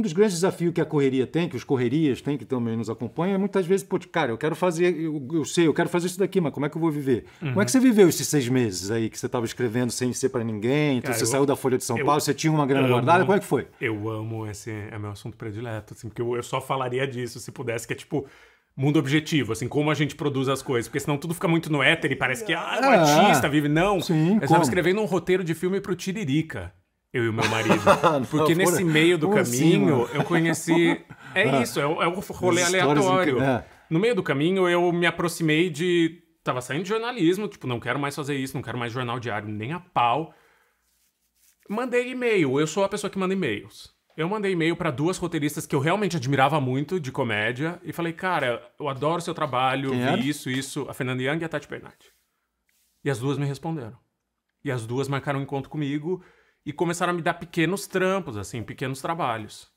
um dos grandes desafios que a correria tem, que os correrias têm, que também nos acompanham, é muitas vezes, pô, cara, eu quero fazer, eu, eu sei, eu quero fazer isso daqui, mas como é que eu vou viver? Uhum. Como é que uhum. você viveu esses seis meses aí que você estava escrevendo sem ser para ninguém? Então cara, você eu, saiu da Folha de São Paulo, você tinha uma grana amo, guardada, como é que foi? Eu amo esse, é meu assunto predileto, assim, porque eu, eu só falaria disso se pudesse, que é tipo mundo objetivo, assim, como a gente produz as coisas. Porque senão tudo fica muito no éter e parece que ah, o é é. artista vive. Não, Sim, eu estava escrevendo um roteiro de filme pro Tiririca eu e o meu marido. Ah, porque nesse meio do assim, caminho assim, eu conheci. É ah. isso, é, é um rolê aleatório. Né? No meio do caminho eu me aproximei de. Tava saindo de jornalismo, tipo, não quero mais fazer isso, não quero mais jornal diário, nem a pau. Mandei e-mail, eu sou a pessoa que manda e-mails. Eu mandei e-mail para duas roteiristas que eu realmente admirava muito de comédia e falei, cara, eu adoro seu trabalho, Quem vi isso, isso, a Fernanda Young e a Tati Bernardi. E as duas me responderam. E as duas marcaram um encontro comigo e começaram a me dar pequenos trampos, assim, pequenos trabalhos.